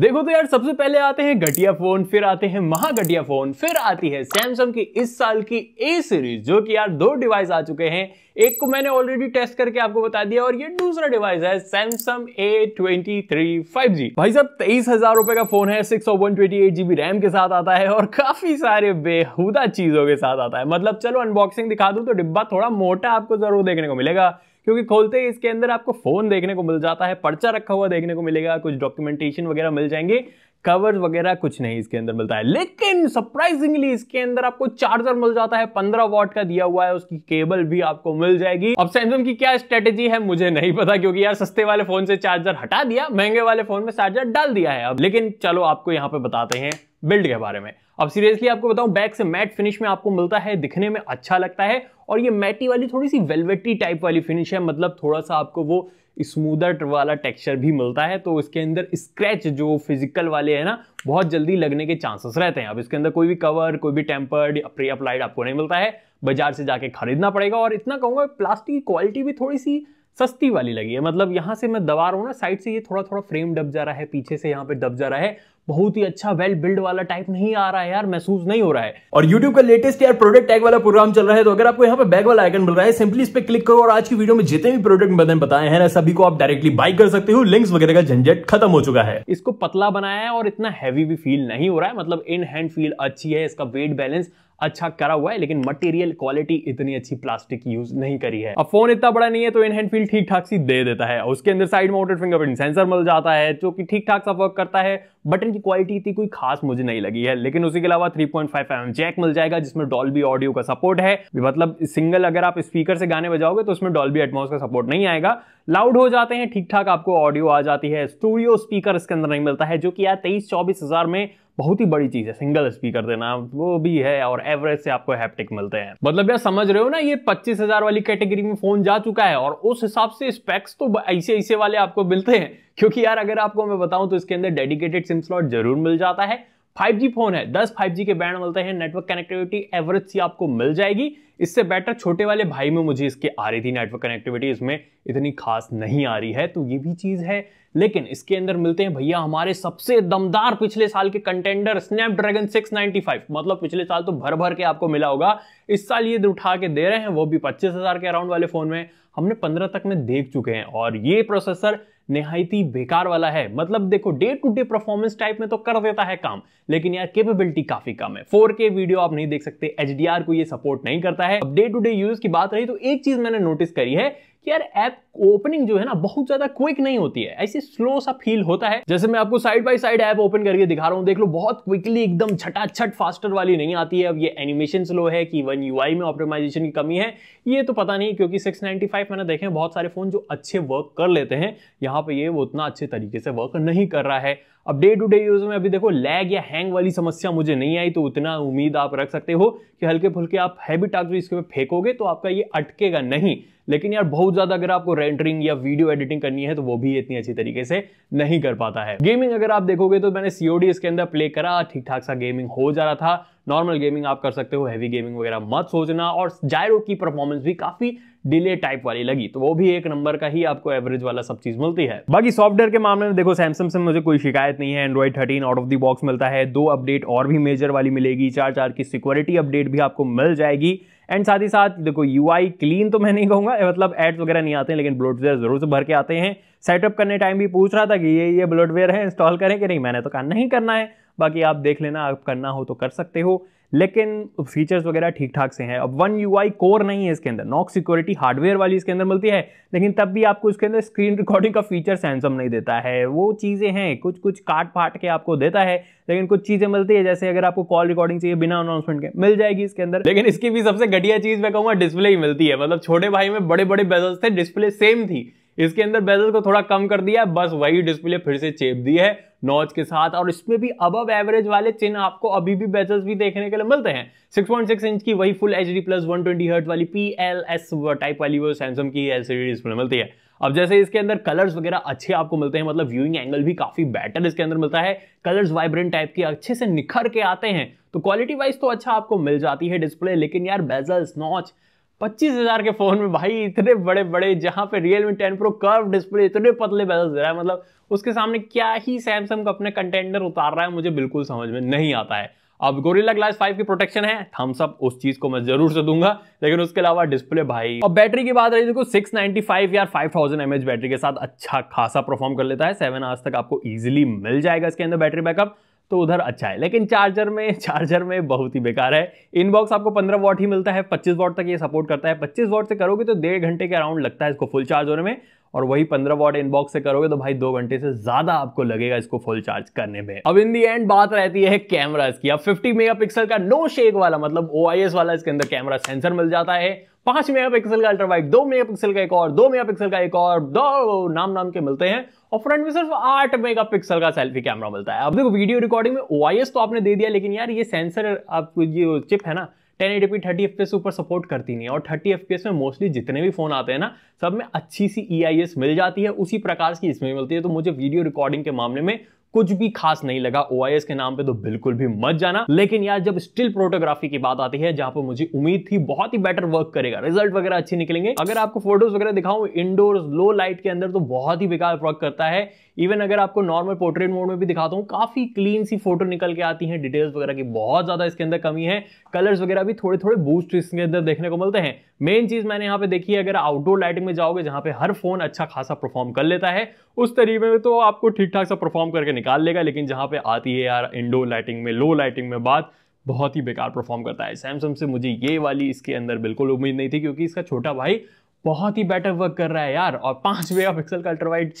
देखो तो यार सबसे पहले आते हैं घटिया फोन फिर आते हैं महाघटिया फोन फिर आती है सैमसंग की इस साल की ए सीरीज जो कि यार दो डिवाइस आ चुके हैं एक को मैंने ऑलरेडी टेस्ट करके आपको बता दिया और ये दूसरा डिवाइस है Samsung A twenty three five G भाई साहब तेईस हजार रुपए का फोन है six one twenty eight GB RAM के साथ आता है और काफी सारे बेहूदा चीजों के साथ आता है मतलब चलो अनबॉक्सिंग दिखा दू तो डिब्बा थोड़ा मोटा आपको जरूर देखने को मिलेगा क्योंकि खोलते ही इसके अंदर आपको फोन देखने को मिल जाता है पर्चा रखा हुआ देखने को मिलेगा कुछ डॉक्यूमेंटेशन वगैरह मिल जाएंगे कवर वगैरह कुछ नहीं इसके अंदर मिलता है लेकिन सरप्राइजिंगली इसके अंदर आपको चार्जर मिल जाता है 15 वॉट का दिया हुआ है उसकी केबल भी आपको मिल जाएगी अब सैमसंग की क्या स्ट्रेटेजी है मुझे नहीं पता क्योंकि यार सस्ते वाले फोन से चार्जर हटा दिया महंगे वाले फोन में चार्जर डाल दिया है अब लेकिन चलो आपको यहाँ पे बताते हैं बिल्ड के बारे में अब सीरियसली आपको बताऊं बैक से मैट फिनिश में आपको मिलता है दिखने में अच्छा लगता है और ये मैटी वाली थोड़ी सी वेलवेटी टाइप वाली फिनिश है मतलब थोड़ा सा आपको वो स्मूदर वाला टेक्सचर भी मिलता है तो इसके अंदर स्क्रैच जो फिजिकल वाले हैं ना बहुत जल्दी लगने के चांसेस रहते हैं अब इसके अंदर कोई भी कवर कोई भी टेम्पर्ड प्री अप्लाइड आपको नहीं मिलता है बाजार से जाके खरीदना पड़ेगा और इतना कहूँगा प्लास्टिक की क्वालिटी भी थोड़ी सी सस्ती वाली लगी है मतलब यहाँ से मैं दबा रहा हूँ ना साइड से ये थोड़ा थोड़ा फ्रेम डब जा रहा है पीछे से यहाँ पे डब जा रहा है बहुत ही अच्छा वेल बिल्ड वाला टाइप नहीं आ रहा है यार महसूस नहीं हो रहा है और यूट्यूब का लेटेस्ट यार प्रोडक्ट टैग वाला प्रोग्राम चल रहा है तो अगर आपको यहाँ पे बैग वाला आइकन मिल रहा है सिंपली इस पर क्लिक करो और आज की वीडियो में जितने भी प्रोडक्ट मैंने बताए हैं ना सभी को आप डायरेक्टली बाई कर सकते हो लिंक्स वगैरह का झंझट खत्म हो चुका है इसको पतला बनाया है और इतना हैवी भी फील नहीं हो रहा है मतलब इन हैंड फील अच्छी है इसका वेट बैलेंस अच्छा करा हुआ है लेकिन मटेरियल क्वालिटी इतनी अच्छी प्लास्टिक की यूज नहीं करी है अब फोन इतना बड़ा नहीं है तो इन हैंड फील ठीक ठाक सी दे देता है उसके अंदर साइड माउंटेड फिंगरप्रिंट सेंसर मिल जाता है जो कि ठीक ठाक सा वर्क करता है बटन की क्वालिटी इतनी कोई खास मुझे नहीं लगी है लेकिन उसी के अलावा 3.5 पॉइंट जैक मिल जाएगा जिसमें डॉल्बी ऑडियो का सपोर्ट है मतलब सिंगल अगर आप स्पीकर से गाने बजाओगे तो उसमें डॉल्बी एटमॉस का सपोर्ट नहीं आएगा लाउड हो जाते हैं ठीक ठाक आपको ऑडियो आ जाती है स्टूडियो स्पीकर इसके अंदर नहीं मिलता है जो कि यार तेईस चौबीस में बहुत ही बड़ी चीज़ है सिंगल स्पीकर देना वो भी है और एवरेज से आपको हैप्टिक मिलते हैं मतलब यार समझ रहे हो ना ये पच्चीस हजार वाली कैटेगरी में फोन जा चुका है और उस हिसाब से स्पेक्स तो ऐसे ऐसे वाले आपको मिलते हैं क्योंकि यार अगर आपको मैं बताऊं तो इसके अंदर डेडिकेटेड सिम स्लॉट जरूर मिल जाता है 5G फोन है 10 5G के बैंड मिलते हैं नेटवर्क कनेक्टिविटी एवरेज सी आपको मिल जाएगी इससे बेटर छोटे वाले भाई में मुझे इसके आ रही थी नेटवर्क कनेक्टिविटी इसमें इतनी खास नहीं आ रही है तो ये भी चीज़ है लेकिन इसके अंदर मिलते हैं भैया हमारे सबसे दमदार पिछले साल के कंटेंडर स्नैपड्रैगन 695 मतलब पिछले साल तो भर भर के आपको मिला होगा इस साल ये उठा के दे रहे हैं वो भी हजार के अराउंड वाले फ़ोन में हमने 15 तक में देख चुके हैं और ये प्रोसेसर निहायती बेकार वाला है मतलब देखो day to day performance type में तो कर देता है काम लेकिन यार कैपेबिलिटी काफी कम है 4K वीडियो आप नहीं देख सकते एच को ये सपोर्ट नहीं करता है अब डे टू डे यूज की बात रही तो एक चीज मैंने नोटिस करी है कि यार ऐप ओपनिंग जो है ना बहुत ज्यादा क्विक नहीं होती है ऐसे स्लो सा फील होता है जैसे मैं आपको side by side app open करके दिखा रहा हूँ देख लो बहुत क्विकली एकदम छट फास्टर वाली नहीं आती है अब ये एनिमेशन स्लो है कि वन यू में ऑप्टिमाइजेशन की कमी है ये तो पता नहीं क्योंकि सिक्स मैंने देखे बहुत सारे फोन जो अच्छे वर्क कर लेते हैं यहाँ पे ये वो उतना अच्छे तरीके से वर्क नहीं कर रहा है अब डे टू डे यूज में अभी देखो लैग या हैंग वाली समस्या मुझे नहीं आई तो उतना उम्मीद आप रख सकते हो कि हल्के फुल्के आप हैबिटाक जो इसके पे फेंकोगे तो आपका ये अटकेगा नहीं लेकिन यार बहुत ज्यादा अगर आपको रेंटरिंग या वीडियो एडिटिंग करनी है तो वो भी इतनी अच्छी तरीके से नहीं कर पाता है गेमिंग अगर आप देखोगे तो मैंने सीओडी इसके अंदर प्ले करा ठीक ठाक सा गेमिंग हो जा रहा था नॉर्मल गेमिंग आप कर सकते हो हैवी गेमिंग वगैरह मत सोचना और जायरो की परफॉर्मेंस भी काफी डिले टाइप वाली लगी तो वो भी एक नंबर का ही आपको एवरेज वाला सब चीज मिलती है बाकी सॉफ्टवेयर के मामले में देखो सैमसंग से मुझे कोई शिकायत नहीं है Android thirteen out of the box मिलता है दो अपडेट और भी मेजर वाली मिलेगी चार चार की सिक्योरिटी अपडेट भी आपको मिल जाएगी एंड साथ ही साथ देखो यू क्लीन तो मैं नहीं कहूँगा मतलब एड्स वगैरह नहीं आते हैं लेकिन ब्लोटवेयर ज़रूर से भर के आते हैं सेटअप करने टाइम भी पूछ रहा था कि ये ये ब्लोटवेयर है इंस्टॉल करें कि नहीं मैंने तो कहा नहीं करना है बाकी आप देख लेना आप करना हो तो कर सकते हो लेकिन फीचर्स वगैरह ठीक ठाक से हैं अब वन यूआई कोर नहीं है इसके अंदर नॉक सिक्योरिटी हार्डवेयर वाली इसके अंदर मिलती है लेकिन तब भी आपको इसके अंदर स्क्रीन रिकॉर्डिंग का फीचर सैमसंग नहीं देता है वो चीज़ें हैं कुछ कुछ काट फाट के आपको देता है लेकिन कुछ चीज़ें मिलती है जैसे अगर आपको कॉल रिकॉर्डिंग चाहिए बिना अनाउंसमेंट के मिल जाएगी इसके अंदर लेकिन इसकी भी सबसे घटिया चीज़ मैं कहूँगा डिस्प्ले ही मिलती है मतलब छोटे भाई में बड़े बड़े बेजल्स थे डिस्प्ले सेम थी इसके अंदर बेजल को थोड़ा कम कर दिया बस वही डिस्प्ले फिर से चेप दी है नॉच के साथ और इसमें भी अब एवरेज वाले चिन्ह आपको अभी भी बेजल्स भी देखने के लिए मिलते हैं 6.6 इंच की वही full H D plus one twenty hertz वाली पी एल एस टाइप वाली वो सैमसंग की एल सी डी डिस्प्ले मिलती है अब जैसे इसके अंदर कलर्स वगैरह अच्छे आपको मिलते हैं मतलब व्यूइंग एंगल भी काफी बेटर इसके अंदर मिलता है कलर्स वाइब्रेंट टाइप के अच्छे से निखर के आते हैं तो क्वालिटी वाइज तो अच्छा आपको मिल जाती है डिस्प्ले लेकिन यार बेजल्स नॉच पच्चीस हजार के फोन में भाई इतने बड़े बड़े जहां पे Realme me ten pro curve display इतने पतले बदल दे रहा है मतलब उसके सामने क्या ही सैमसंग अपने कंटेंडर उतार रहा है मुझे बिल्कुल समझ में नहीं आता है अब गोरिल्ला ग्लास 5 की प्रोटेक्शन है थम्स अप उस चीज को मैं जरूर से दूंगा लेकिन उसके अलावा डिस्प्ले भाई और बैटरी की बात रही देखो 695 या 5000 थाउजेंड बैटरी के साथ अच्छा खासा परफॉर्म कर लेता है सेवन आवर्स तक आपको इजिली मिल जाएगा इसके अंदर बैटरी बैकअप तो उधर अच्छा है लेकिन चार्जर में चार्जर में बहुत ही बेकार है इनबॉक्स आपको 15 वॉट ही मिलता है 25 वॉट तक ये सपोर्ट करता है 25 वॉट से करोगे तो डेढ़ घंटे के अराउंड लगता है इसको फुल चार्ज होने में और वही पंद्रह वॉट इनबॉक्स से करोगे तो भाई दो घंटे से ज्यादा आपको लगेगा इसको फुल चार्ज करने में अब इन दी एंड बात रहती है कैमराज की अब फिफ्टी मेगा का नो शेक वाला मतलब ओ वाला इसके अंदर कैमरा सेंसर मिल जाता है पांच मेगापिक्सल का अल्ट्रा वाइड दो मेगापिक्सल का एक और दो मेगापिक्सल का एक और दो नाम नाम के मिलते हैं और फ्रंट में सिर्फ आठ मेगापिक्सल का सेल्फी कैमरा मिलता है अब देखो वीडियो रिकॉर्डिंग में ओ तो आपने दे दिया लेकिन यार ये सेंसर आपको ये चिप है ना ten eight P thirty F ऊपर सपोर्ट करती नहीं है और थर्टी एफ में मोस्टली जितने भी फोन आते हैं ना सब में अच्छी सी ई e मिल जाती है उसी प्रकार की इसमें मिलती है तो मुझे वीडियो रिकॉर्डिंग के मामले में कुछ भी खास नहीं लगा ओ के नाम पे तो बिल्कुल भी मत जाना लेकिन यार जब स्टिल फोटोग्राफी की बात आती है जहां पर मुझे उम्मीद थी बहुत ही बेटर वर्क करेगा रिजल्ट वगैरह अच्छे निकलेंगे अगर आपको फोटोज वगैरह दिखाऊं इंडोर लो लाइट के अंदर तो बहुत ही बेकार वर्क करता है इवन अगर आपको नॉर्मल पोर्ट्रेट मोड में भी दिखाता हूँ काफी क्लीन सी फोटो निकल के आती है डिटेल्स वगैरह की बहुत ज्यादा इसके अंदर कमी है कलर्स वगैरह भी थोड़े थोड़े बूस्ट इसके अंदर देखने को मिलते हैं मेन चीज मैंने यहाँ पे देखी है अगर आउटडोर लाइटिंग में जाओगे जहाँ पे हर फोन अच्छा खासा परफॉर्म कर लेता है उस तरीके में तो आपको ठीक ठाक सा परफॉर्म करके निकाल लेगा लेकिन जहाँ पे आती है यार इंडोर लाइटिंग में लो लाइटिंग में बात बहुत ही बेकार परफॉर्म करता है सैमसंग से मुझे ये वाली इसके अंदर बिल्कुल उम्मीद नहीं थी क्योंकि इसका छोटा भाई बहुत ही बेटर वर्क कर रहा है यार और पाँच मेगा पिक्सल का अल्ट्रावाइट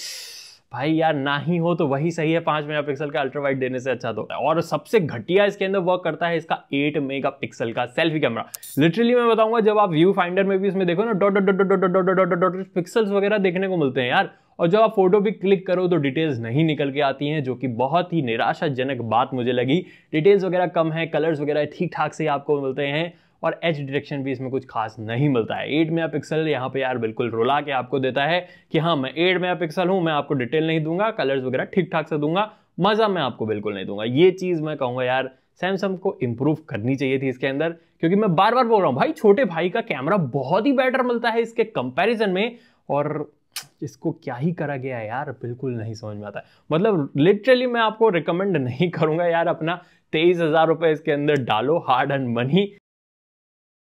भाई यार ना ही हो तो वही सही है पांच पिक्सल का अल्ट्रा देने से अच्छा तो और सबसे घटिया इसके अंदर वर्क करता है इसका एट मेगा पिक्सल का सेल्फी कैमरा लिटरली मैं बताऊंगा जब आप व्यू फाइंडर में भी इसमें देखो ना dot dot dot dot dot dot dot pixels वगैरह देखने को मिलते हैं यार और जब आप फोटो भी क्लिक करो तो डिटेल्स नहीं निकल के आती हैं जो कि बहुत ही निराशाजनक बात मुझे लगी डिटेल्स वगैरह कम है कलर्स वगैरह ठीक ठाक से आपको मिलते हैं और एच डिटेक्शन भी इसमें कुछ खास नहीं मिलता है एट मेगा पिक्सल यहाँ पे यार बिल्कुल रुला के आपको देता है कि हाँ मैं एट मेगा पिक्सल हूँ मैं आपको डिटेल नहीं दूंगा कलर्स वगैरह ठीक ठाक से दूंगा मज़ा मैं आपको बिल्कुल नहीं दूंगा ये चीज़ मैं कहूँगा यार सैमसंग को इम्प्रूव करनी चाहिए थी इसके अंदर क्योंकि मैं बार बार बोल रहा हूँ भाई छोटे भाई का कैमरा बहुत ही बेटर मिलता है इसके कंपेरिजन में और इसको क्या ही करा गया यार बिल्कुल नहीं समझ में आता मतलब लिटरली मैं आपको रिकमेंड नहीं करूंगा यार अपना तेईस हजार रुपए इसके अंदर डालो हार्ड एंड मनी